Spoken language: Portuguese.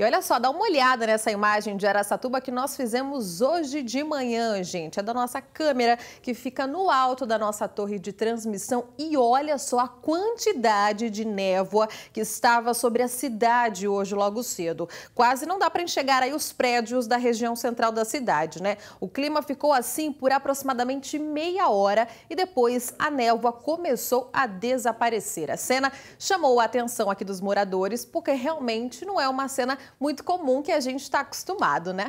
E olha só, dá uma olhada nessa imagem de Araçatuba que nós fizemos hoje de manhã, gente. É da nossa câmera que fica no alto da nossa torre de transmissão e olha só a quantidade de névoa que estava sobre a cidade hoje logo cedo. Quase não dá para enxergar aí os prédios da região central da cidade, né? O clima ficou assim por aproximadamente meia hora e depois a névoa começou a desaparecer. A cena chamou a atenção aqui dos moradores porque realmente não é uma cena muito comum que a gente está acostumado, né?